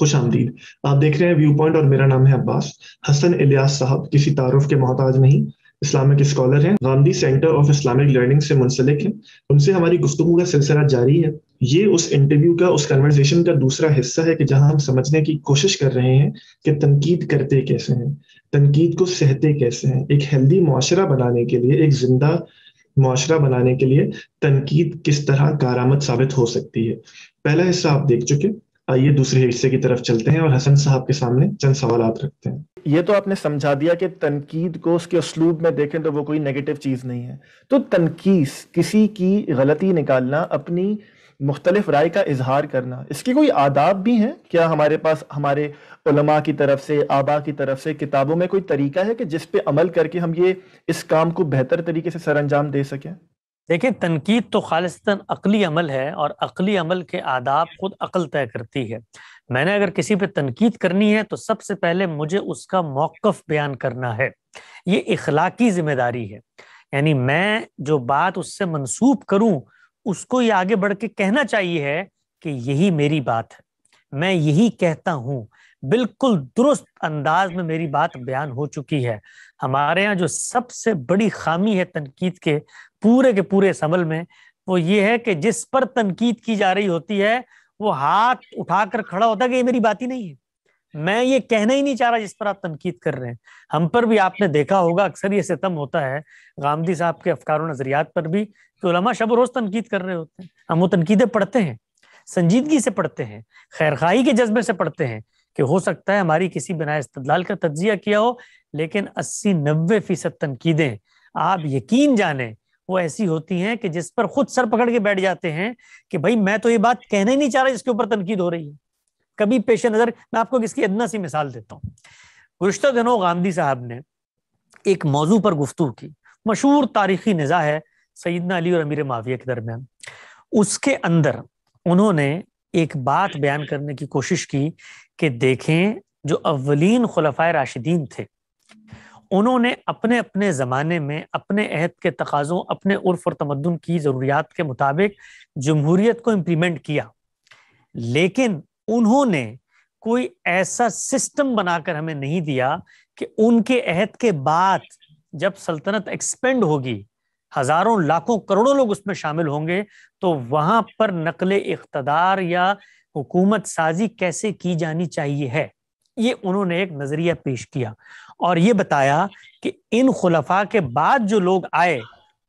खुश आमदीद आप देख रहे हैं व्यू पॉइंट और मेरा नाम है अब्बास हसन इलियास साहब किसी तारुफ के मोहताज नहीं इस्लामिक स्कॉलर हैं Gandhi centre of Islamic learning से मुंसलिक हैं उनसे हमारी गुफ्तु का सिलसिला जारी है ये उस इंटरव्यू का उस कन्वर्जेशन का दूसरा हिस्सा है कि जहां हम समझने की कोशिश कर रहे हैं कि तनकीद करते कैसे हैं तनकीद को सहते कैसे हैं एक हेल्दी माशरा बनाने के लिए एक जिंदा माशरा बनाने के लिए तनकीद किस तरह कारामद साबित हो सकती है पहला हिस्सा आप देख चुके आइए दूसरे हिस्से की तरफ चलते हैं और हसन साहब के सामने चंद सवाल रखते हैं ये तो आपने समझा दिया कि तनकीद को उसके उसलूब में देखें तो वो कोई नेगेटिव चीज़ नहीं है तो तनकीस किसी की गलती निकालना अपनी मुख्तलिफ राय का इजहार करना इसके कोई आदाब भी हैं क्या हमारे पास हमारे उलमा की तरफ से आबा की तरफ से किताबों में कोई तरीका है कि जिस पे अमल करके हम ये इस काम को बेहतर तरीके से सर अंजाम दे सकें देखिए तनकीद तो खालिस्तन अकली अमल है और अकली अमल के आदाब खुद अकल तय करती है मैंने अगर किसी पे तनकीद करनी है तो सबसे पहले मुझे उसका मौकफ बयान करना है ये इखलाकी जिम्मेदारी है यानी मैं जो बात उससे मनसूब करूं उसको ये आगे बढ़ के कहना चाहिए है कि यही मेरी बात है मैं यही कहता हूं बिल्कुल दुरुस्त अंदाज में मेरी बात बयान हो चुकी है हमारे यहाँ जो सबसे बड़ी खामी है तनकीद के पूरे के पूरे इस अमल में वो ये है कि जिस पर तनकीद की जा रही होती है वो हाथ उठाकर खड़ा होता है कि ये मेरी बात ही नहीं है मैं ये कहना ही नहीं चाह रहा जिस पर आप तनकीद कर रहे हैं हम पर भी आपने देखा होगा अक्सर ये सितम होता है गांधी साहब के अफकार नजरियात पर भी कि लमा शब रोज तनकीद कर रहे होते हैं हम वो तनकीदें पढ़ते हैं संजीदगी से पढ़ते हैं खैरखाई के जज्बे से पढ़ते हैं कि हो सकता है हमारी किसी बिना इस्तदलाल का तजिया किया हो लेकिन अस्सी नब्बे फीसद तनकीदें आप यकीन जाने वो ऐसी होती हैं कि जिस पर खुद सर पकड़ के बैठ जाते हैं कि भाई मैं तो ये बात कहना ही नहीं चाह रहा जिसके ऊपर तनकीद हो रही है कभी पेश नज़र मैं आपको इसकी अदना सी मिसाल देता हूँ गुज्त दिनों गांधी साहब ने एक मौजू पर गुफ्तु की मशहूर तारीखी नज़ा है सईदना अली और अमीर माविया के दरमियान उसके अंदर उन्होंने एक बात बयान करने की कोशिश की कि देखें जो अवलीन खुलफा राशिदीन थे उन्होंने अपने अपने ज़माने में अपने अहद के तकाज़ों अपने उर्फ और तमदन की ज़रूरियात के मुताबिक जमहूरीत को इम्प्लीमेंट किया लेकिन उन्होंने कोई ऐसा सिस्टम बनाकर हमें नहीं दिया कि उनके अहद के बाद जब सल्तनत एक्सपेंड होगी हजारों लाखों करोड़ों लोग उसमें शामिल होंगे तो वहां पर नकल इकतदार या हुकूमत साजी कैसे की जानी चाहिए है ये उन्होंने एक नजरिया पेश किया और ये बताया कि इन खुलफा के बाद जो लोग आए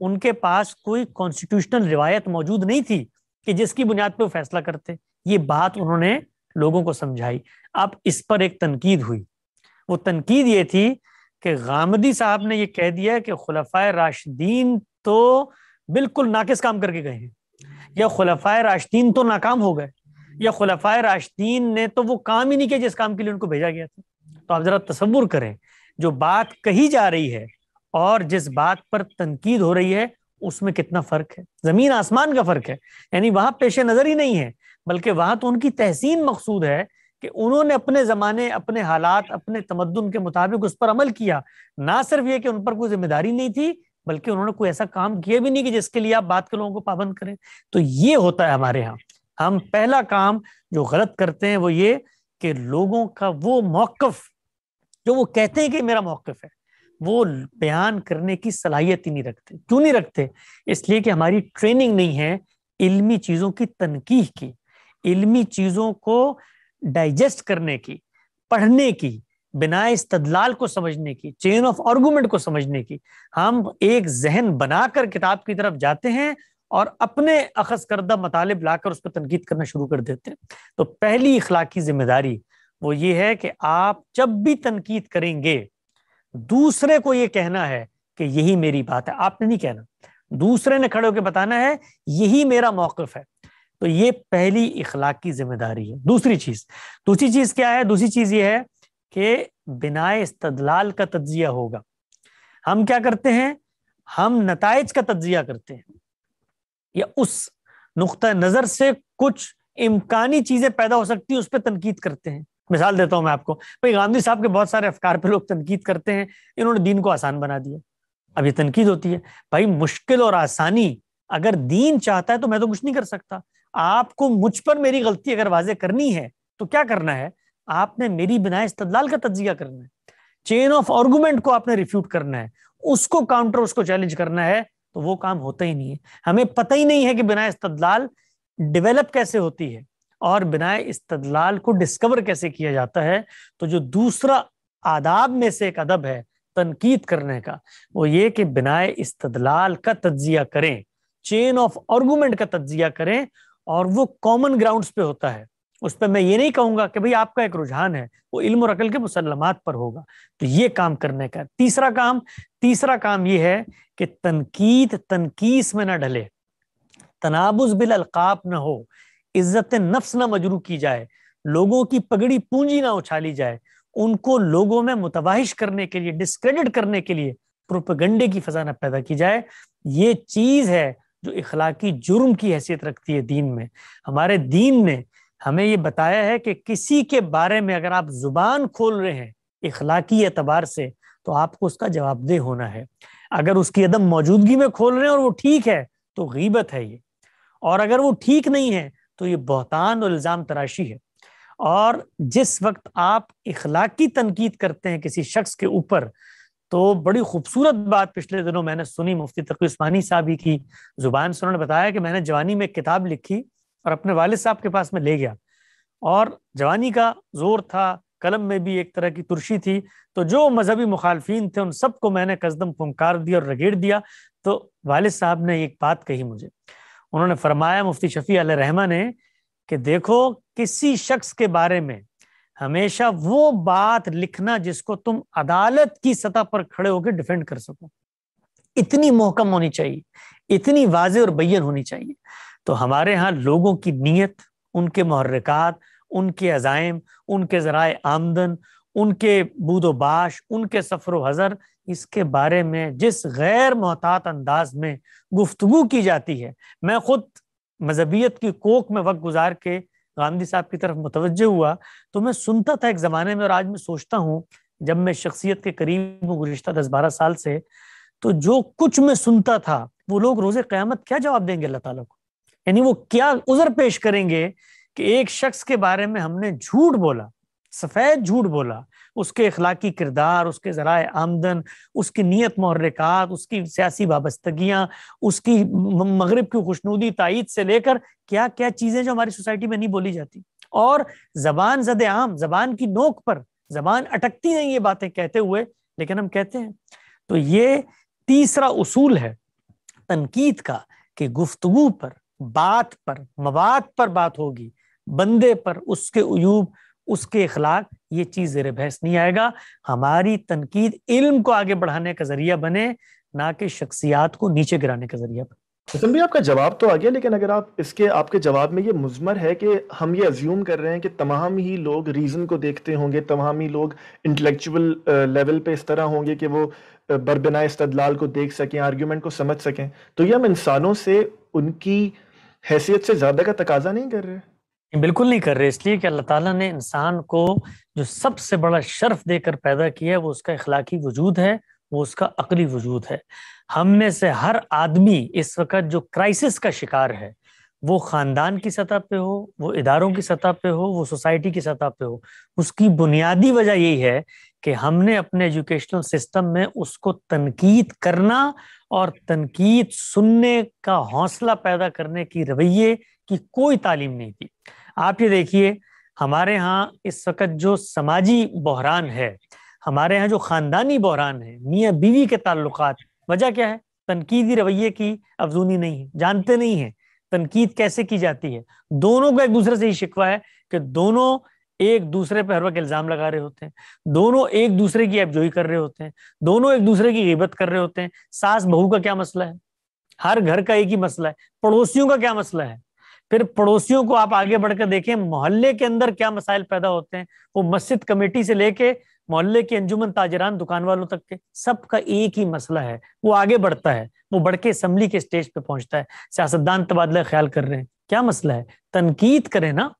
उनके पास कोई कॉन्स्टिट्यूशनल रिवायत मौजूद नहीं थी कि जिसकी बुनियाद पर फैसला करते ये बात उन्होंने लोगों को समझाई अब इस पर एक तनकीद हुई वो तनकीद ये थी कि गामदी साहब ने यह कह दिया कि खुलफा राशिदीन तो बिल्कुल नाकिस काम करके गए हैं या खुलफा राशिदीन तो नाकाम हो गए या खुलफा राशिदीन ने तो वो काम ही नहीं किया जिस काम के लिए उनको भेजा गया था तो आप ज़रा तस्वुर करें जो बात कही जा रही है और जिस बात पर तनकीद हो रही है उसमें कितना फ़र्क है ज़मीन आसमान का फ़र्क है यानी वहां पेश नज़र ही नहीं है बल्कि वहां तो उनकी तहसीन मकसूद है कि उन्होंने अपने ज़माने अपने हालात अपने तमदन के मुताबिक उस पर अमल किया ना सिर्फ ये कि उन पर कोई जिम्मेदारी नहीं थी बल्कि उन्होंने कोई ऐसा काम किया भी नहीं कि जिसके लिए आप बात के लोगों को पाबंद करें तो ये होता है हमारे यहाँ हम पहला काम जो गलत करते हैं वो ये कि लोगों का वो मौकफ जो वो कहते हैं कि मेरा मौकफ है वो बयान करने की सलाहियत ही नहीं रखते क्यों नहीं रखते इसलिए कि हमारी ट्रेनिंग नहीं है इल्मी चीज़ों की तनकीह की इल्मी चीज़ों को डाइजेस्ट करने की पढ़ने की बिना तदलाल को समझने की चेन ऑफ आर्गूमेंट को समझने की हम एक जहन बनाकर किताब की तरफ जाते हैं और अपने अखज करदा मतालब लाकर उस पर तनकीद करना शुरू कर देते हैं तो पहली इखलाकी जिम्मेदारी वो ये है कि आप जब भी तनकीद करेंगे दूसरे को ये कहना है कि यही मेरी बात है आपने नहीं कहना दूसरे ने खड़े होकर बताना है यही मेरा मौकफ है तो ये पहली इखलाक की जिम्मेदारी है दूसरी चीज दूसरी चीज क्या है दूसरी चीज ये है कि बिना इस्तदलाल का तजिया होगा हम क्या करते हैं हम नतज का तजिया करते हैं या उस नुक़ नज़र से कुछ इम्कानी चीज़ें पैदा हो सकती है उस पर तनकीद करते हैं मिसाल देता हूं मैं आपको भाई गांधी साहब के बहुत सारे अफकार पे लोग तनकीद करते हैं इन्होंने दीन को आसान बना दिया अब ये तनकीद होती है भाई मुश्किल और आसानी अगर दीन चाहता है तो मैं तो कुछ नहीं कर सकता आपको मुझ पर मेरी गलती अगर वाजे करनी है तो क्या करना है आपने मेरी बिना इस्तदलाल का तजिया करना है चेन ऑफ आर्गूमेंट को आपने रिफ्यूट करना है उसको काउंटर उसको चैलेंज करना है तो वो काम होता ही नहीं है हमें पता ही नहीं है कि बिना इस्तदलाल डेवलप कैसे होती है और बिना इस्तदलाल को डिस्कवर कैसे किया जाता है तो जो दूसरा आदाब में से एक अदब है तनकीद करने का वो ये कि बिना इस्तदलाल का तजिया करें चेन ऑफ आर्गूमेंट का तजिया करें और वो कॉमन ग्राउंड्स पे होता है उस पर मैं ये नहीं कहूंगा कि भाई आपका एक रुझान है वो इल्म और अकल के मुसलमत पर होगा तो ये काम करने का तीसरा काम तीसरा काम ये है कि तनकीद तनकीस में ना ढले तनाबुज बिल अलकाब ना हो इज्जत नफ्स ना मजरू की जाए लोगों की पगड़ी पूंजी ना उछाली जाए उनको लोगों में मुतवाहिश करने के लिए डिस्क्रेडिट करने के लिए प्रोपगंडे की फजाना पैदा की जाए ये चीज है जो इखलाकी जुर्म की हैसियत रखती है दीन में हमारे दीन ने हमें ये बताया है कि किसी के बारे में अगर आप जुबान खोल रहे हैं इखलाकी एतबार से तो आपको उसका जवाबदेह होना है अगर उसकी अदम मौजूदगी में खोल रहे हैं और वो ठीक है तो गीबत है ये और अगर वो ठीक नहीं है तो ये बहतान और इल्ज़ाम तराशी है और जिस वक्त आप इखलाकी तनकीद करते हैं किसी शख्स के ऊपर तो बड़ी खूबसूरत बात पिछले दिनों मैंने सुनी मुफ्ती तकी उस्मानी साहब ही की जुबान से उन्होंने बताया कि मैंने जवानी में किताब लिखी और अपने वालिद साहब के पास में ले गया और जवानी का जोर था कलम में भी एक तरह की तुर्शी थी तो जो मजहबी मुखालफी थे उन सबको मैंने कसदम फुंकार दिया और रगेड़ दिया तो वालिद साहब ने एक बात कही मुझे उन्होंने फरमाया मुफ्ती शफी रहमा ने कि देखो किसी शख्स के बारे में हमेशा वो बात लिखना जिसको तुम अदालत की सतह पर खड़े होकर डिफेंड कर सको इतनी मोहकम होनी चाहिए इतनी वाजे और बैन होनी चाहिए तो हमारे यहाँ लोगों की नीयत उनके महर्रकत उनके अजायम उनके ज़राए आमदन उनके बूदोबाश उनके सफ़र हज़र इसके बारे में जिस गैर मोहतात अंदाज में गुफ्तु की जाती है मैं खुद मजहबियत की कोख में वक्त गुजार के गांधी साहब की तरफ मुतवजह हुआ तो मैं सुनता था एक ज़माने में और आज मैं सोचता हूँ जब मैं शख्सियत के करीब हूँ गुजशत दस बारह साल से तो जो कुछ मैं सुनता था वो लोग रोजे क़्यामत क्या जवाब देंगे अल्लाह ताला को यानी वो क्या उज़र पेश करेंगे कि एक शख्स के बारे में हमने झूठ बोला सफ़ेद झूठ बोला उसके अखलाकी किरदार उसके ज़रा आमदन उसकी नीयत महरक़ात उसकी सियासी वाबस्तगियाँ उसकी मगरब की खुशनूदी तइद से लेकर क्या क्या चीज़ें जो हमारी सोसाइटी में नहीं बोली जाती और ज़बान जद आम ज़बान की नोक पर ज़बान अटकती नहीं ये बातें कहते हुए लेकिन हम कहते हैं तो ये तीसरा उसूल है तनकीद का कि गुफ्तु पर बात पर मवाद पर बात होगी बंदे पर उसके अयूब उसके अखलाक ये चीज़ जेर बहस नहीं आएगा हमारी तनकीद इल्म को आगे बढ़ाने का जरिया बने ना कि शख्सियात को नीचे गिराने का जरिया बने हसन आपका जवाब तो आ गया लेकिन अगर आप इसके आपके जवाब में ये मुजमर है कि हम ये अज्यूम कर रहे हैं कि तमाम ही लोग रीज़न को देखते होंगे तमाम ही लोग इंटेलेक्चुअल लेवल पे इस तरह होंगे कि वो बरबिना इस्तदलाल को देख सकें आर्ग्यूमेंट को समझ सकें तो ये हम इंसानों से उनकी हैसियत से ज़्यादा का तकाजा नहीं कर रहे बिल्कुल नहीं कर रहे इसलिए कि अल्लाह ताला ने इंसान को जो सबसे बड़ा शर्फ देकर पैदा किया है वो उसका इखलाकी वजूद है वो उसका अकली वजूद है हम में से हर आदमी इस वक्त जो क्राइसिस का शिकार है वो ख़ानदान की सतह पे हो वो इदारों की सतह पे हो वो सोसाइटी की सतह पे हो उसकी बुनियादी वजह यही है कि हमने अपने एजुकेशनल सिस्टम में उसको तनकीद करना और तनकीद सुनने का हौसला पैदा करने की रवैये की कोई तालीम नहीं थी आप ये देखिए हमारे यहाँ इस वक्त जो समाजी बहरान है हमारे यहाँ जो खानदानी बहरान है मियाँ बीवी के ताल्लुक वजह क्या है तनकीदी रवैये की अफजूनी नहीं है जानते नहीं है तनकीद कैसे की जाती है दोनों का एक दूसरे से ही शिकवा है कि दोनों एक दूसरे पर हर वक्त इल्ज़ाम लगा रहे होते हैं दोनों एक दूसरे की अफजोई कर रहे होते हैं दोनों एक दूसरे की हिब्बत कर रहे होते हैं सास बहू का क्या मसला है हर घर का एक ही मसला है पड़ोसियों का क्या मसला है फिर पड़ोसियों को आप आगे बढ़कर देखें मोहल्ले के अंदर क्या मसाइल पैदा होते हैं वो मस्जिद कमेटी से लेके मोहल्ले के अंजुमन ताजरान दुकान वालों तक के सबका एक ही मसला है वो आगे बढ़ता है वो बढ़ के असम्बली के स्टेज पे पहुंचता है सियासतदान तबादला ख्याल कर रहे हैं क्या मसला है तनकीद करें ना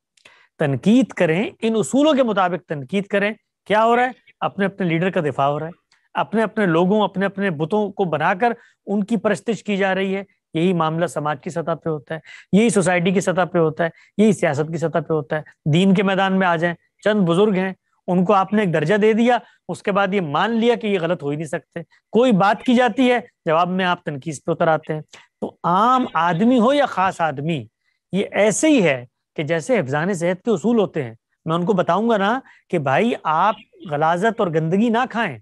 तनकीद करें इन उसूलों के मुताबिक तनकीद करें क्या हो रहा है अपने अपने लीडर का दिफा हो रहा है अपने अपने लोगों अपने अपने बुतों को बनाकर उनकी परस्तिश की जा रही है यही मामला समाज की सतह पे होता है यही सोसाइटी की सतह पे होता है यही सियासत की सतह पे होता है दीन के मैदान में आ जाए चंद बुजुर्ग हैं उनको आपने एक दर्जा दे दिया उसके बाद ये मान लिया कि ये गलत हो ही नहीं सकते कोई बात की जाती है जवाब में आप तनकीस पे उतर आते हैं तो आम आदमी हो या खास आदमी ये ऐसे ही है कि जैसे हिफान सेहत के असूल होते हैं मैं उनको बताऊंगा ना कि भाई आप गलाजत और गंदगी ना खाएं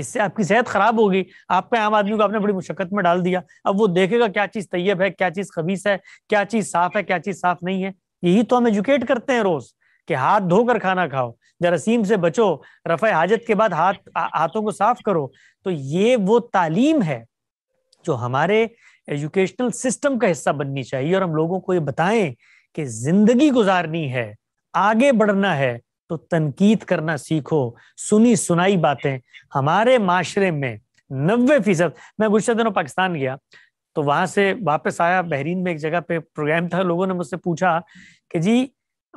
इससे आपकी सेहत खराब होगी आपके आम आदमी को आपने बड़ी मुशक्कत में डाल दिया अब वो देखेगा क्या चीज तैयब है क्या चीज खबीस है क्या चीज साफ है क्या चीज साफ नहीं है यही तो हम एजुकेट करते हैं रोज कि हाथ धोकर खाना खाओ जरासीम से बचो रफा हाजत के बाद हाथ हाथों को साफ करो तो ये वो तालीम है जो हमारे एजुकेशनल सिस्टम का हिस्सा बननी चाहिए और हम लोगों को ये बताएं कि जिंदगी गुजारनी है आगे बढ़ना है तो तनकीद करना सीखो सुनी सुनाई बातें हमारे माशरे में नब्बे फीसद मैं गुजरात दिनों पाकिस्तान गया तो वहां से वापस आया बहरीन में एक जगह पे प्रोग्राम था लोगों ने मुझसे पूछा कि जी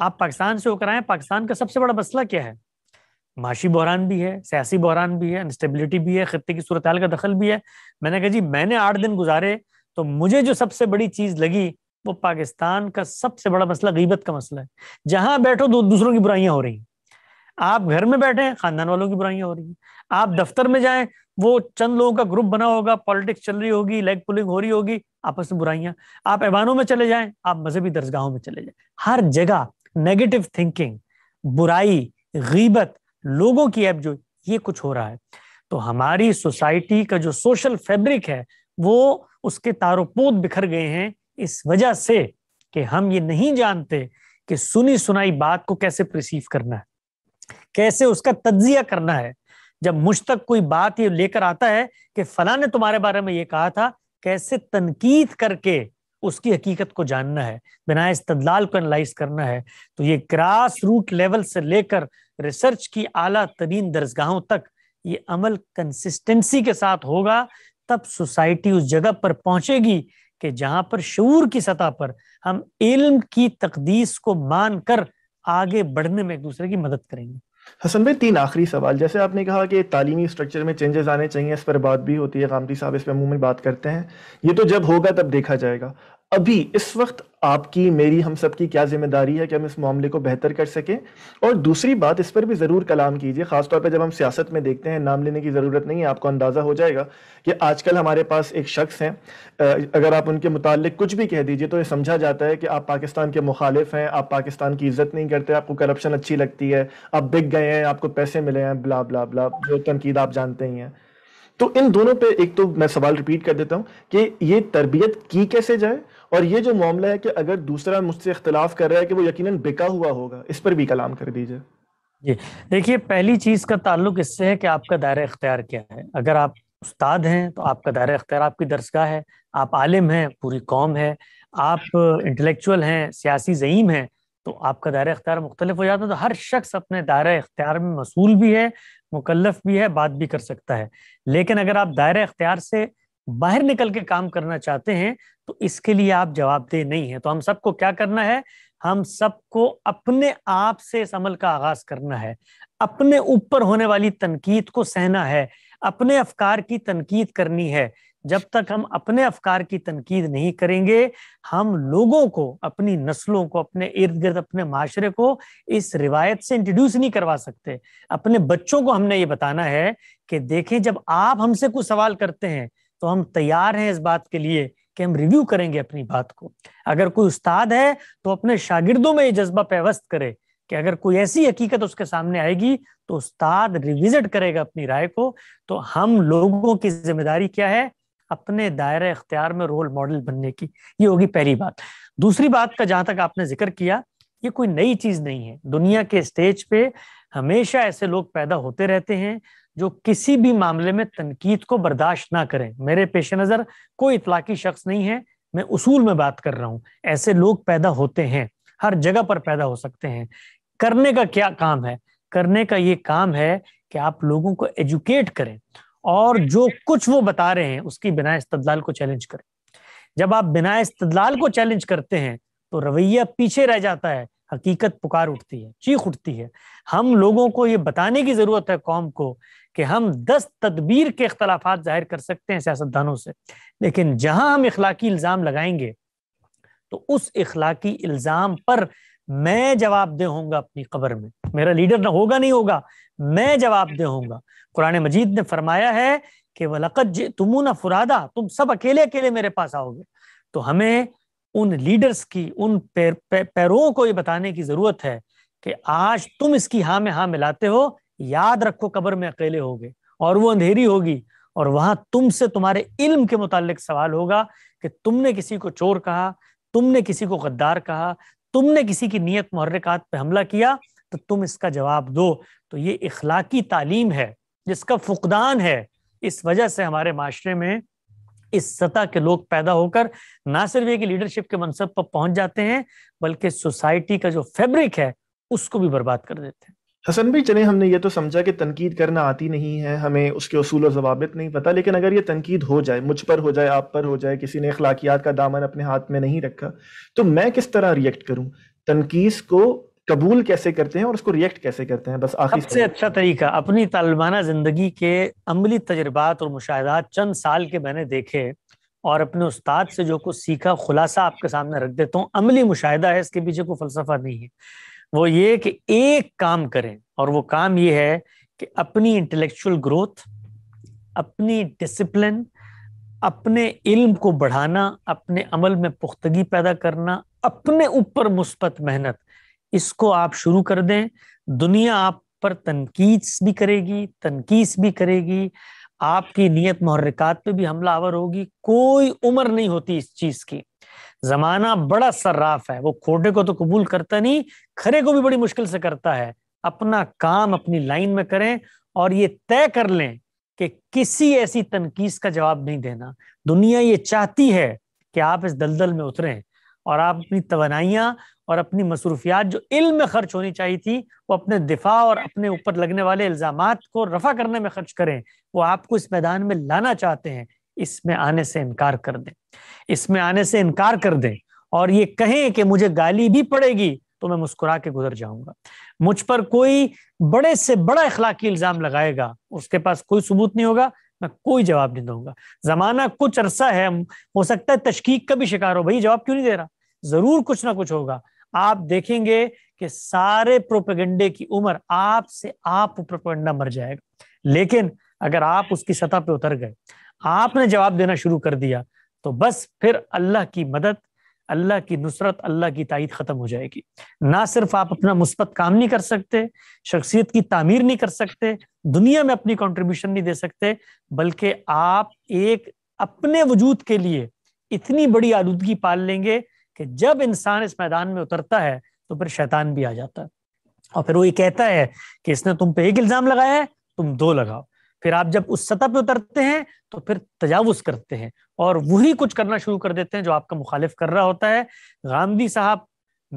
आप पाकिस्तान से होकर आए पाकिस्तान का सबसे बड़ा मसला क्या है माशी बहरान भी है सियासी बहरान भी है अनस्टेबिलिटी भी है खत्े की सूरत का दखल भी है मैंने कहा जी मैंने आठ दिन गुजारे तो मुझे जो सबसे बड़ी चीज़ लगी वो पाकिस्तान का सबसे बड़ा मसला गीबत का मसला है जहां बैठो दो दूसरों की बुराइयां हो रही हैं आप घर में बैठे हैं खानदान वालों की बुराइयां हो रही हैं आप दफ्तर में जाएं वो चंद लोगों का ग्रुप बना होगा पॉलिटिक्स चल रही होगी लेग पुलिंग हो रही होगी आपस में बुराइयां आप ऐवानों में चले जाएं आप मजहबी दरसगाहों में चले जाएं हर जगह नेगेटिव थिंकिंग बुराई गीबत लोगों की ऐप जो ये कुछ हो रहा है तो हमारी सोसाइटी का जो सोशल फैब्रिक है वो उसके तारोपोत बिखर गए हैं इस वजह से कि हम ये नहीं जानते कि सुनी सुनाई बात को कैसे प्रसीव करना है कैसे उसका तज्जिया करना है जब मुझ तक कोई बात ये लेकर आता है कि फला ने तुम्हारे बारे में ये कहा था कैसे तनकीद करके उसकी हकीकत को जानना है बिना इस तदलाल को एनालाइज करना है तो ये ग्रास रूट लेवल से लेकर रिसर्च की आला तरीन दर्जगाहों तक ये अमल कंसिस्टेंसी के साथ होगा तब सोसाइटी उस जगह पर पहुंचेगी कि जहां पर शूर की सतह पर हम इल्म की तकदीस को मानकर आगे बढ़ने में एक दूसरे की मदद करेंगे हसन भाई तीन आखिरी सवाल जैसे आपने कहा कि तालीमी स्ट्रक्चर में चेंजेस आने चाहिए इस पर बात भी होती है गामती साहब इस पर मुंह में बात करते हैं ये तो जब होगा तब देखा जाएगा अभी इस वक्त आपकी मेरी हम सबकी क्या जिम्मेदारी है कि हम इस मामले को बेहतर कर सकें और दूसरी बात इस पर भी ज़रूर कलाम कीजिए ख़ासतौर पर जब हम सियासत में देखते हैं नाम लेने की ज़रूरत नहीं है आपको अंदाज़ा हो जाएगा कि आजकल हमारे पास एक शख्स हैं अगर आप उनके मुतालिक कुछ भी कह दीजिए तो ये समझा जाता है कि आप पाकिस्तान के मुखालिफ हैं आप पाकिस्तान की इज्जत नहीं करते आपको करप्शन अच्छी लगती है आप बिक गए हैं आपको पैसे मिले हैं ब्ला ब्ला ब्ला जो तनकीद आप जानते ही हैं तो इन दोनों पे एक तो मैं सवाल रिपीट कर देता हूँ कि ये तरबियत की कैसे जाए और ये जो मामला है कि अगर दूसरा मुझसे इख्तलाफ कर रहा है कि वो यकीनन बिका हुआ होगा इस पर भी कलाम कर दीजिए जी देखिए पहली चीज़ का ताल्लुक इससे है कि आपका दायरा इख्तियार क्या है अगर आप उस्ताद हैं तो आपका दायरा इख्तियार आपकी दरसगाह है आप आलिम हैं पूरी कौम है आप इंटेलेक्चुअल हैं सियासी ज़ईम हैं तो आपका दायरा इख्तियार मुख्तलिफ हो जाता है तो हर शख्स अपने दायरा इख्तियार में मसूल भी है मुकलफ भी है बात भी कर सकता है लेकिन अगर आप दायरा इख्तियार से बाहर निकल के काम करना चाहते हैं तो इसके लिए आप जवाबदेह नहीं है तो हम सबको क्या करना है हम सबको अपने आप से इस अमल का आगाज करना है अपने ऊपर होने वाली तनकीद को सहना है अपने अफकार की तनकीद करनी है जब तक हम अपने अफकार की तनकीद नहीं करेंगे हम लोगों को अपनी नस्लों को अपने इर्द गिर्द अपने माशरे को इस रिवायत से इंट्रोड्यूस नहीं करवा सकते अपने बच्चों को हमने ये बताना है कि देखें जब आप हमसे कुछ सवाल करते हैं तो हम तैयार हैं इस बात के लिए कि हम रिव्यू करेंगे अपनी बात को अगर कोई उस्ताद है तो अपने शागिर्दों में ये जज्बा पेवस्त करे कि अगर कोई ऐसी हकीकत उसके सामने आएगी तो उस्ताद रिविजिट करेगा अपनी राय को तो हम लोगों की जिम्मेदारी क्या है अपने दायरे अख्तियार में रोल मॉडल बनने की ये होगी पहली बात दूसरी बात का जहां तक आपने जिक्र किया ये कोई नई चीज नहीं है दुनिया के स्टेज पे हमेशा ऐसे लोग पैदा होते रहते हैं जो किसी भी मामले में तनकीद को बर्दाश्त ना करें मेरे पेश नज़र कोई इतलाकी शख्स नहीं है मैं उसूल में बात कर रहा हूं ऐसे लोग पैदा होते हैं हर जगह पर पैदा हो सकते हैं करने का क्या काम है करने का ये काम है कि आप लोगों को एजुकेट करें और जो कुछ वो बता रहे हैं उसकी बिना इस्तदलाल को चैलेंज करें जब आप बिना इस्तदलाल को चैलेंज करते हैं तो रवैया पीछे रह जाता है हकीकत पुकार उठती है चीख उठती है हम लोगों को ये बताने की ज़रूरत है कौम को कि हम दस तदबीर के अख्तलाफात जाहिर कर सकते हैं सियासतदानों से लेकिन जहां हम इखलाकी इल्ज़ाम लगाएंगे तो उस इखलाकी इल्ज़ाम पर मैं जवाब दे होंगे अपनी कबर में मेरा लीडर ना होगा नहीं होगा मैं जवाब दे होंगे कुरान मजीद ने फरमाया है कि वलकत तुमू ना फुरादा तुम सब अकेले अकेले मेरे पास आओगे तो हमें उन लीडर्स की उन पैर, पैरों को ये बताने की जरूरत है कि आज तुम इसकी हाँ में हाँ मिलाते हो याद रखो कब्र में अकेले होगे और वो अंधेरी होगी और वहां तुमसे तुम्हारे इल्म के मुतालिक सवाल होगा कि तुमने किसी को चोर कहा तुमने किसी को गद्दार कहा तुमने किसी की नीयत महरिकात पर हमला किया तो तुम इसका जवाब दो तो ये इखलाकी तालीम है जिसका फुकदान है इस वजह से हमारे माशरे में इस सतह के लोग पैदा होकर ना सिर्फ एक लीडरशिप के मनसब पर पहुंच जाते हैं बल्कि सोसाइटी का जो फैब्रिक है उसको भी बर्बाद कर देते हैं हसन भाई चले हमने ये तो समझा कि तनकीद करना आती नहीं है हमें उसके असूल और जवाबित नहीं पता लेकिन अगर ये तनकीद हो जाए मुझ पर हो जाए आप पर हो जाए किसी ने अखलाकियात का दामन अपने हाथ में नहीं रखा तो मैं किस तरह रिएक्ट करूं तनकीस को कबूल कैसे करते हैं और उसको रिएक्ट कैसे करते हैं बस आखिर सबसे अच्छा तरीका अपनी तालिबाना जिंदगी के अमली तजर्बात और मुशाहदात चंद साल के मैंने देखे और अपने उस्ताद से जो कुछ सीखा खुलासा आपके सामने रख देता हूँ अमली मुशाहिदा है इसके पीछे कोई फलसफा नहीं है वो ये कि एक काम करें और वो काम ये है कि अपनी इंटेलेक्चुअल ग्रोथ अपनी डिसिप्लिन अपने इल्म को बढ़ाना अपने अमल में पुख्तगी पैदा करना अपने ऊपर मुस्बत मेहनत इसको आप शुरू कर दें दुनिया आप पर तनकीद भी करेगी तनकीस भी करेगी आपकी नीयत महरिकात पे भी हमला आवर होगी कोई उम्र नहीं होती इस चीज़ की ज़माना बड़ा सर्राफ है वो खोटे को तो कबूल करता नहीं खरे को भी बड़ी मुश्किल से करता है अपना काम अपनी लाइन में करें और ये तय कर लें कि किसी ऐसी तनकीस का जवाब नहीं देना दुनिया ये चाहती है कि आप इस दलदल में उतरें और आप अपनी तोनाइयाँ और अपनी मसरूफियात जो इल्म में खर्च होनी चाहिए थी वो अपने दिफा और अपने ऊपर लगने वाले इल्ज़ाम को रफा करने में खर्च करें वो आपको इस मैदान में लाना चाहते हैं इसमें आने से इनकार कर दें इसमें आने से इनकार कर दें और ये कहें कि मुझे गाली भी पड़ेगी तो मैं मुस्कुरा के गुजर जाऊंगा मुझ पर कोई बड़े से बड़ा इखलाकी इल्ज़ाम लगाएगा उसके पास कोई सबूत नहीं होगा मैं कोई जवाब नहीं दूंगा जमाना कुछ अरसा है हो सकता है तशकीक का भी शिकार हो भाई जवाब क्यों नहीं दे रहा जरूर कुछ ना कुछ होगा आप देखेंगे कि सारे प्रोपेगेंडे की उम्र आपसे आप प्रोपेगेंडा मर जाएगा लेकिन अगर आप उसकी सतह पे उतर गए आपने जवाब देना शुरू कर दिया तो बस फिर अल्लाह की मदद अल्लाह की नुसरत अल्लाह की तइद ख़त्म हो जाएगी ना सिर्फ आप अपना मुस्बत काम नहीं कर सकते शख्सियत की तामीर नहीं कर सकते दुनिया में अपनी कंट्रीब्यूशन नहीं दे सकते बल्कि आप एक अपने वजूद के लिए इतनी बड़ी आलूदगी पाल लेंगे कि जब इंसान इस मैदान में उतरता है तो फिर शैतान भी आ जाता है और फिर वो ये कहता है कि इसने तुम पे एक इल्जाम लगाया है तुम दो लगाओ फिर आप जब उस सतह पे उतरते हैं तो फिर तजावुज करते हैं और वही कुछ करना शुरू कर देते हैं जो आपका मुखालिफ कर रहा होता है गांधी साहब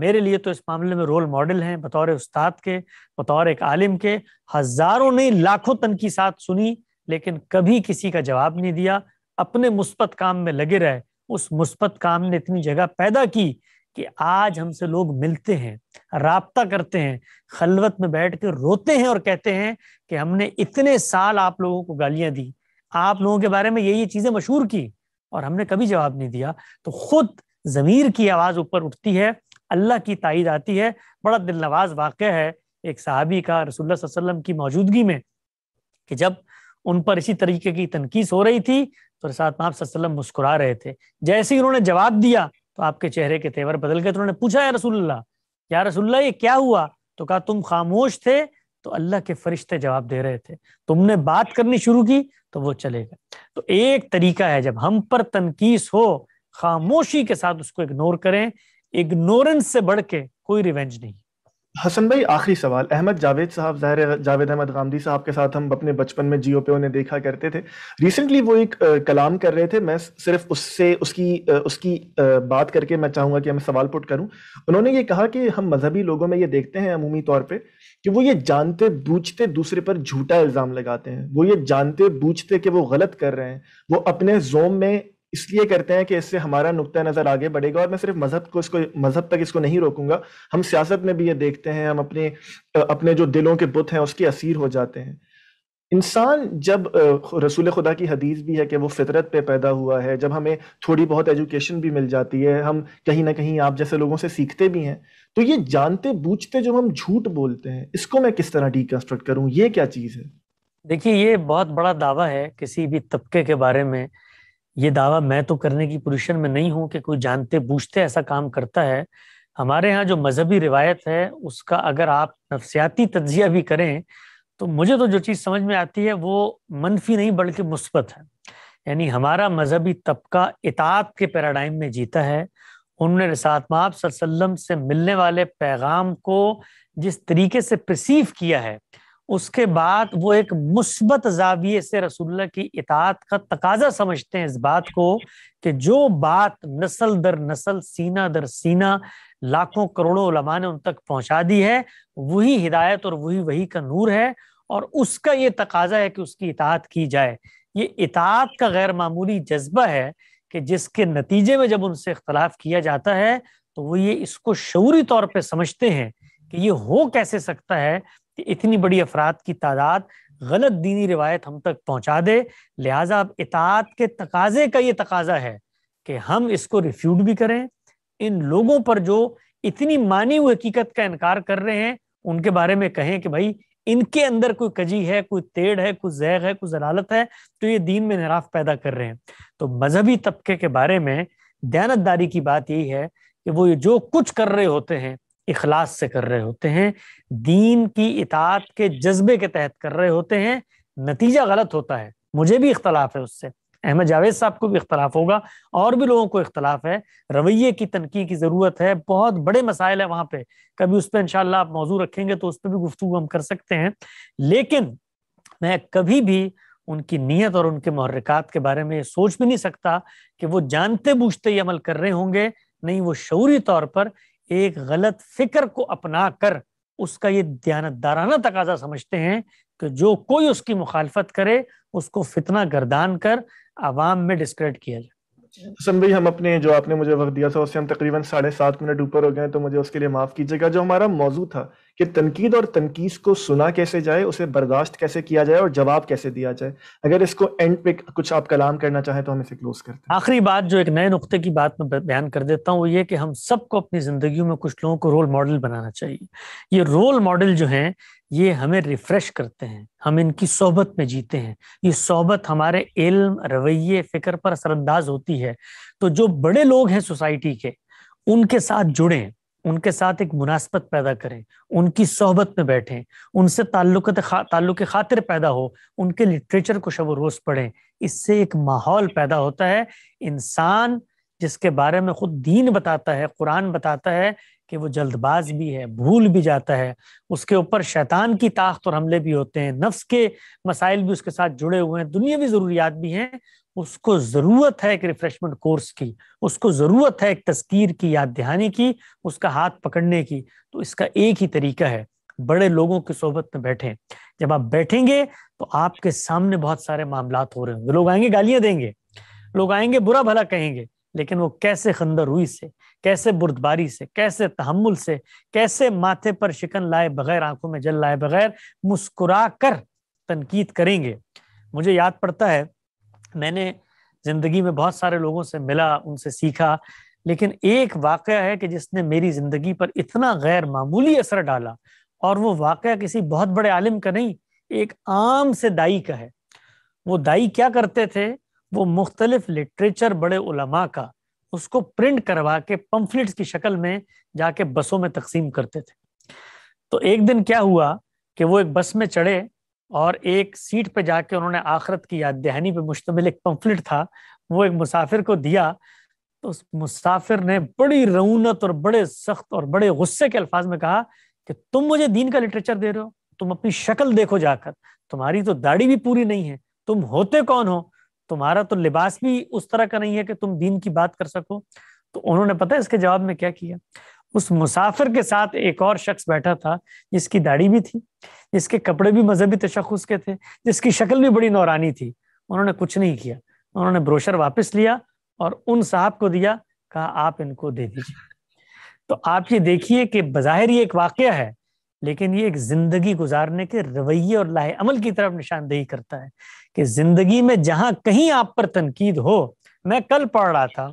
मेरे लिए तो इस मामले में रोल मॉडल हैं बतौर उस्ताद के बतौर एक आलिम के हजारों ने लाखों तन की साथ सुनी लेकिन कभी किसी का जवाब नहीं दिया अपने मुस्बत काम में लगे रहे उस मुस्बत काम ने इतनी जगह पैदा की कि आज हमसे लोग मिलते हैं रबता करते हैं खलवत में बैठ कर रोते हैं और कहते हैं कि हमने इतने साल आप लोगों को गालियां दी आप लोगों के बारे में ये ये चीज़ें मशहूर की और हमने कभी जवाब नहीं दिया तो खुद ज़मीर की आवाज़ ऊपर उठती है अल्लाह की ताइद आती है बड़ा दिल नवाज वाक़ है एक सहाबी का रसुल्ला की मौजूदगी में कि जब उन पर इसी तरीके की तनकीस हो रही थी तो रसात माप सल्लम मुस्कुरा रहे थे जैसे ही उन्होंने जवाब दिया तो आपके चेहरे के तेवर बदल गए तो उन्होंने पूछा या रसुल्ला या रसुल्ला ये क्या हुआ तो कहा तुम खामोश थे तो अल्लाह के फरिश्ते जवाब दे रहे थे तुमने बात करनी शुरू की तो वो चले गए तो एक तरीका है जब हम पर तनकीस हो खामोशी के साथ उसको इग्नोर करें इग्नोरेंस से बढ़ के कोई रिवेंज नहीं हसन भाई आखिरी सवाल अहमद जावेद साहब जाहिर जावेद अहमद गांधी साहब के साथ हम अपने बचपन में जियो पे उन्हें देखा करते थे रिसेंटली वो एक आ, कलाम कर रहे थे मैं सिर्फ उससे उसकी आ, उसकी आ, बात करके मैं चाहूँगा कि मैं सवाल पुट करूँ उन्होंने ये कहा कि हम मजहबी लोगों में ये देखते हैं अमूमी तौर पर कि वो ये जानते बूझते दूसरे पर झूठा इल्ज़ाम लगाते हैं वो ये जानते बूझते कि वो गलत कर रहे हैं वो अपने जोम में इसलिए करते हैं कि इससे हमारा नुकतः नज़र आगे बढ़ेगा और मैं सिर्फ मज़हब को इसको मज़हब तक इसको नहीं रोकूंगा हम सियासत में भी ये देखते हैं हम अपने अपने जो दिलों के बुत हैं उसके असीर हो जाते हैं इंसान जब रसूल खुदा की हदीस भी है कि वो फितरत पे पैदा हुआ है जब हमें थोड़ी बहुत एजुकेशन भी मिल जाती है हम कहीं ना कहीं आप जैसे लोगों से सीखते भी हैं तो ये जानते बूझते जो हम झूठ बोलते हैं इसको मैं किस तरह डीकंस्ट्रक्ट करूँ ये क्या चीज़ है देखिए ये बहुत बड़ा दावा है किसी भी तबके के बारे में ये दावा मैं तो करने की पोजिशन में नहीं हूँ कि कोई जानते बूझते ऐसा काम करता है हमारे यहाँ जो मजहबी रिवायत है उसका अगर आप नफसियाती तजिया भी करें तो मुझे तो जो चीज़ समझ में आती है वो मनफी नहीं बल्कि मुस्बत है यानी हमारा मजहबी तबका इतात के पैराडाइम में जीता है उन्होंने रसात माप सल्लम से मिलने वाले पैगाम को जिस तरीके से प्रसीव किया है उसके बाद वो एक मुस्बत जाविये से रसुल्ला की इतात का तकाजा समझते हैं इस बात को कि जो बात नस्ल दर नस्ल सीना दर सीना लाखों करोड़ों लमा ने उन तक पहुंचा दी है वही हिदायत और वही वही का नूर है और उसका ये तकाजा है कि उसकी इतात की जाए ये इतात का गैर मामूली जज्बा है कि जिसके नतीजे में जब उनसे इख्तलाफ किया जाता है तो वो ये इसको शौरी तौर पर समझते हैं कि ये हो कैसे सकता है कि इतनी बड़ी अफराद की तादाद गलत दीनी रिवायत हम तक पहुंचा दे लिहाजा अब इतात के तकाजे का ये तकाजा है कि हम इसको रिफ्यूट भी करें इन लोगों पर जो इतनी मानी हुई हकीकत का इनकार कर रहे हैं उनके बारे में कहें कि भाई इनके अंदर कोई कजी है कोई तेड़ है कोई जैग है कोई जलालत है तो ये दीन में नराफ पैदा कर रहे हैं तो मजहबी तबके के बारे में दयानतदारी की बात यही है कि वो ये जो कुछ कर रहे होते हैं इखलास से कर रहे होते हैं दीन की इतात के जज्बे के तहत कर रहे होते हैं नतीजा गलत होता है मुझे भी इख्तलाफ है उससे अहमद जावेद साहब को भी इख्तलाफ होगा और भी लोगों को इख्तलाफ है रवैये की तनकी की ज़रूरत है बहुत बड़े मसाइल है वहां पे कभी उस पर इनशाला आप मौजू रखेंगे तो उस पर भी गुफ्तु हम कर सकते हैं लेकिन मैं कभी भी उनकी नीयत और उनके महरिकात के बारे में सोच भी नहीं सकता कि वो जानते बूझते ही अमल कर रहे होंगे नहीं वो शौरी तौर पर एक गलत फिक्र को अपना कर उसका ये दयानतदाराना तकाजा समझते हैं कि जो कोई उसकी मुखालफत करे उसको फितना गर्दान कर आवाम में डिस्क्रेड किया जाए सम भाई हम अपने जो आपने मुझे वक्त दिया था उससे हम तकरीबन साढ़े सात मिनट ऊपर हो गए तो मुझे उसके लिए माफ कीजिएगा जो हमारा मौजू था कि तनकीद और तनकीस को सुना कैसे जाए उसे बर्दाश्त कैसे किया जाए और जवाब कैसे दिया जाए अगर इसको एंड पे कुछ आप कलाम करना चाहें तो हम इसे क्लोज करते हैं आखिरी बात जो एक नए नुकते की बात मैं बयान कर देता हूँ वो ये कि हम सबको अपनी जिंदगी में कुछ लोगों को रोल मॉडल बनाना चाहिए ये रोल मॉडल जो हैं ये हमें रिफ्रेश करते हैं हम इनकी सोहबत में जीते हैं ये सोहबत हमारे इल्म रवैये फिक्र पर असरअंदाज होती है तो जो बड़े लोग हैं सोसाइटी के उनके साथ जुड़ें उनके साथ एक मुनासबत पैदा करें उनकी सोहबत में बैठें उनसे ताल्लुक खा, ताल्लुक खातिर पैदा हो उनके लिटरेचर को शब रोज़ पढ़ें इससे एक माहौल पैदा होता है इंसान जिसके बारे में खुद दीन बताता है कुरान बताता है कि वो जल्दबाज भी है भूल भी जाता है उसके ऊपर शैतान की ताकत और हमले भी होते हैं नफ्स के मसाइल भी उसके साथ जुड़े हुए हैं दुनियावी ज़रूरियात भी हैं उसको ज़रूरत है एक रिफ्रेशमेंट कोर्स की उसको ज़रूरत है एक तस्कीर की याद दहानी की उसका हाथ पकड़ने की तो इसका एक ही तरीका है बड़े लोगों की सोहबत में बैठें जब आप बैठेंगे तो आपके सामने बहुत सारे मामला हो रहे होंगे लोग आएंगे गालियां देंगे लोग आएंगे बुरा भला कहेंगे लेकिन वो कैसे खंदर हुई से कैसे बुर्दबारी से कैसे तहमुल से कैसे माथे पर शिकन लाए बगैर आंखों में जल लाए बगैर मुस्कुरा कर तनकीद करेंगे मुझे याद पड़ता है मैंने ज़िंदगी में बहुत सारे लोगों से मिला उनसे सीखा लेकिन एक वाक़ है कि जिसने मेरी ज़िंदगी पर इतना गैर मामूली असर डाला और वो वाक़ किसी बहुत बड़े आलिम का नहीं एक आम से दाई का है वो दाई क्या करते थे वो मुख्तलिफ लिटरेचर बड़े उलमा का उसको प्रिंट करवा के पंफलेट्स की शक्ल में जाके बसों में तकसीम करते थे तो एक दिन क्या हुआ कि वो एक बस में चढ़े और एक सीट पे जाके उन्होंने आखरत की याद दहानी पे मुश्तमिल एक पंफलेट था वो एक मुसाफिर को दिया तो उस मुसाफिर ने बड़ी रऊनत और बड़े सख्त और बड़े गुस्से के अल्फाज में कहा कि तुम मुझे दीन का लिटरेचर दे रहे हो तुम अपनी शक्ल देखो जाकर तुम्हारी तो दाढ़ी भी पूरी नहीं है तुम होते कौन हो तुम्हारा तो लिबास भी उस तरह का नहीं है कि तुम दीन की बात कर सको तो उन्होंने पता इसके जवाब में क्या किया उस मुसाफिर के साथ एक और शख्स बैठा था जिसकी दाढ़ी भी थी जिसके कपड़े भी मजहबी तशखस के थे जिसकी शक्ल भी बड़ी नौरानी थी उन्होंने कुछ नहीं किया उन्होंने ब्रोशर वापस लिया और उन साहब को दिया कहा आप इनको दे दीजिए तो आप ये देखिए कि बज़ाहिर ये एक वाक्य है लेकिन ये एक जिंदगी गुजारने के रवैये और लाहे अमल की तरफ निशानदेही करता है कि जिंदगी में जहां कहीं आप पर तनकीद हो मैं कल पढ़ रहा था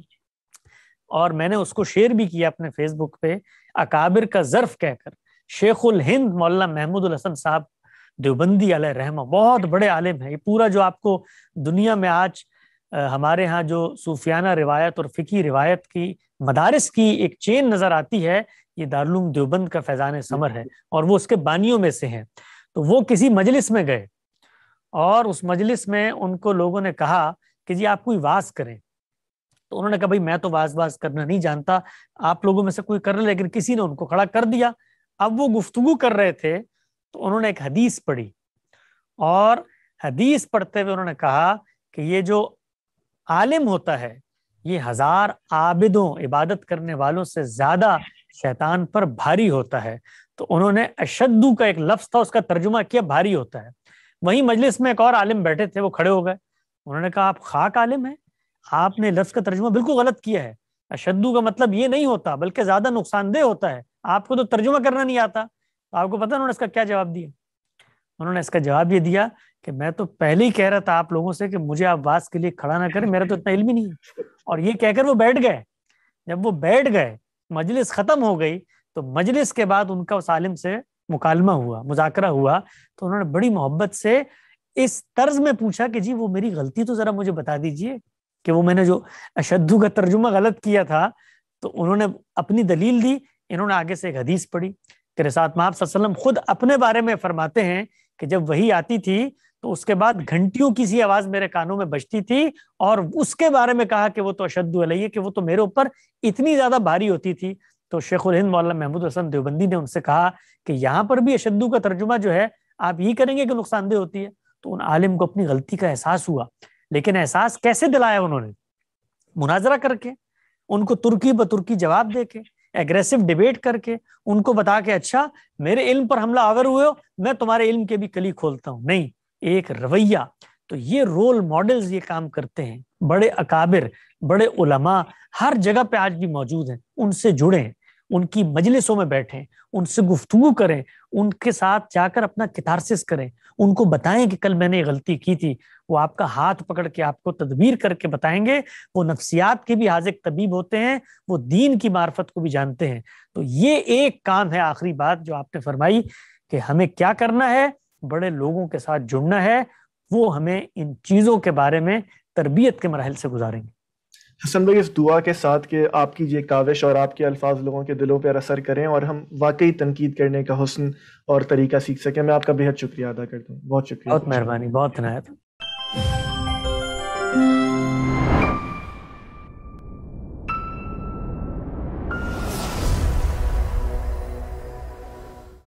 और मैंने उसको शेयर भी किया अपने फेसबुक पे अकाबिर का जर्फ कहकर शेखुल हिंद मौलाना महमूद हसन साहब देवबंदी आल रहमा बहुत बड़े आलिम है ये पूरा जो आपको दुनिया में आज हमारे यहाँ जो सूफियाना रिवायत और फ़िकी रिवायत की मदारस की एक चेन नज़र आती है ये दारुलूम देवबंद का फैजान समर है और वो उसके बानियों में से हैं तो वो किसी मजलिस में गए और उस मजलिस में उनको लोगों ने कहा कि जी आप कोई वास करें तो उन्होंने कहा भाई मैं तो वास वास करना नहीं जानता आप लोगों में से कोई कर रहे लेकिन किसी ने उनको खड़ा कर दिया अब वो गुफ्तगु कर रहे थे तो उन्होंने एक हदीस पढ़ी और हदीस पढ़ते हुए उन्होंने कहा कि ये जो आलिम होता है ये हजार आबिदों इबादत करने वालों से ज्यादा शैतान पर भारी होता है तो उन्होंने अशद्दू का एक लफ्ज था उसका तर्जुमा किया भारी होता है वहीं मजलिस में एक और आलिम बैठे थे वो खड़े हो गए उन्होंने कहा आप खाक आलिम है आपने लफ्ज का तर्जुमा बिल्कुल गलत किया है अशद्दू का मतलब ये नहीं होता बल्कि ज्यादा नुकसानदेह होता है आपको तो तर्जुमा करना नहीं आता तो आपको पता उन्होंने इसका क्या जवाब दिया उन्होंने इसका जवाब ये दिया कि मैं तो पहले ही कह रहा था आप लोगों से कि मुझे आप वास के लिए खड़ा ना करें मेरा तो इतना इल्म ही नहीं है और ये कहकर वो बैठ गए जब वो बैठ गए मजलिस ख़त्म हो गई तो मजलिस के बाद उनका उस आलिम से मुकालमा हुआ मुजाकरा हुआ तो उन्होंने बड़ी मोहब्बत से इस तर्ज में पूछा कि जी वो मेरी गलती तो ज़रा मुझे बता दीजिए कि वो मैंने जो अशद्धू का तर्जुमा गलत किया था तो उन्होंने अपनी दलील दी इन्होंने आगे से एक हदीस पढ़ी तेरे साथ माप खुद अपने बारे में फरमाते हैं कि जब वही आती थी तो उसके बाद घंटियों की सी आवाज मेरे कानों में बजती थी और उसके बारे में कहा कि वो तो अशद अलैया कि वो तो मेरे ऊपर इतनी ज्यादा भारी होती थी तो शेख हिंद मौलाना महमूद हसन देवबंदी ने उनसे कहा कि यहाँ पर भी अशद्दू का तर्जुमा जो है आप ये करेंगे कि नुकसानदेह होती है तो उन आलिम को अपनी गलती का एहसास हुआ लेकिन एहसास कैसे दिलाया उन्होंने मुनाजरा करके उनको तुर्की बतुर्की जवाब दे के एग्रेसिव डिबेट करके उनको बता के अच्छा मेरे इल्म पर हमला आवर हुए हो मैं तुम्हारे इल्म के भी कली खोलता हूँ नहीं एक रवैया तो ये रोल मॉडल्स ये काम करते हैं बड़े अकाबिर बड़े उलमा हर जगह पे आज भी मौजूद हैं उनसे जुड़े उनकी मजलिसों में बैठें उनसे गुफ्तु करें उनके साथ जाकर अपना कितारसिस करें उनको बताएं कि कल मैंने गलती की थी वो आपका हाथ पकड़ के आपको तदबीर करके बताएंगे वो नफ्सियात के भी हाजिक तबीब होते हैं वो दीन की मार्फत को भी जानते हैं तो ये एक काम है आखिरी बात जो आपने फरमाई कि हमें क्या करना है बड़े लोगों के साथ जुड़ना है वो हमें इन चीज़ों के बारे में तरबियत के मरहल से गुजारेंगे हसन भाई इस दुआ के साथ के आपकी ये काविश और आपके अल्फाज लोगों के दिलों पर असर करें और हम वाकई तनकीद करने का हसन और तरीका सीख सकें मैं आपका बेहद शुक्रिया अदा करता हूँ बहुत शुक्रिया बहुत मेहरबानी बहुत नायत